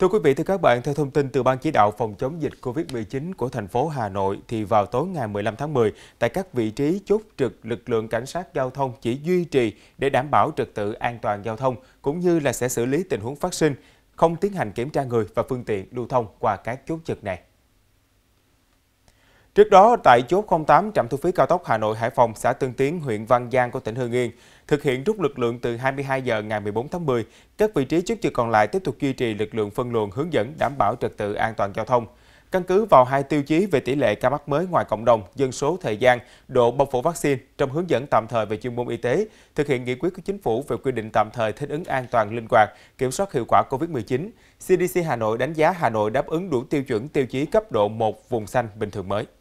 Thưa quý vị, thưa các bạn, theo thông tin từ Ban Chỉ đạo phòng chống dịch COVID-19 của thành phố Hà Nội, thì vào tối ngày 15 tháng 10, tại các vị trí chốt trực, lực lượng cảnh sát giao thông chỉ duy trì để đảm bảo trật tự an toàn giao thông, cũng như là sẽ xử lý tình huống phát sinh, không tiến hành kiểm tra người và phương tiện lưu thông qua các chốt trực này. Trước đó, tại chốt 08 trạm thu phí cao tốc Hà Nội Hải Phòng, xã Tân Tiến, huyện Văn Giang của tỉnh Hưng Yên, thực hiện rút lực lượng từ 22 giờ ngày 14 tháng 10, các vị trí trước trực còn lại tiếp tục duy trì lực lượng phân luồng hướng dẫn đảm bảo trật tự an toàn giao thông. Căn cứ vào hai tiêu chí về tỷ lệ ca mắc mới ngoài cộng đồng, dân số, thời gian, độ bao phủ vaccine trong hướng dẫn tạm thời về chuyên môn y tế, thực hiện nghị quyết của Chính phủ về quy định tạm thời thích ứng an toàn linh hoạt, kiểm soát hiệu quả COVID-19, CDC Hà Nội đánh giá Hà Nội đáp ứng đủ tiêu chuẩn tiêu chí cấp độ 1 vùng xanh bình thường mới.